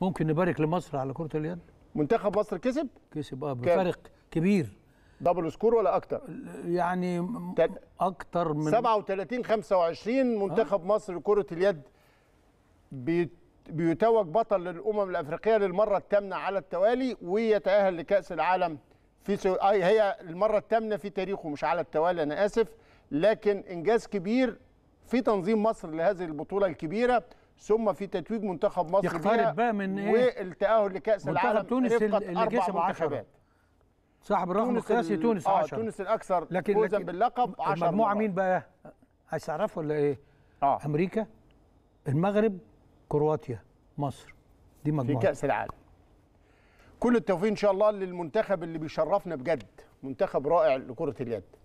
ممكن نبارك لمصر على كره اليد منتخب مصر كسب كسب اه بفارق كبير دبل سكور ولا اكتر يعني اكتر من 37 25 منتخب آه. مصر لكره اليد بيتوج بطل الامم الافريقيه للمره الثامنه على التوالي ويتاهل لكاس العالم في سو... آه هي المره الثامنه في تاريخه مش على التوالي انا اسف لكن انجاز كبير في تنظيم مصر لهذه البطوله الكبيره ثم في تتويج منتخب مصر يقترب بقى من ايه والتاهل لكاس العالم منتخب تونس اللي كسب 10 صاحب الرقم القياسي تونس 10 اه تونس الاكثر لكن فوزا باللقب 10 المجموعه مين بقى عايز تعرفه ولا ايه اه امريكا المغرب كرواتيا مصر دي مجموعه في كاس العالم كل التوفيق ان شاء الله للمنتخب اللي بيشرفنا بجد منتخب رائع لكره اليد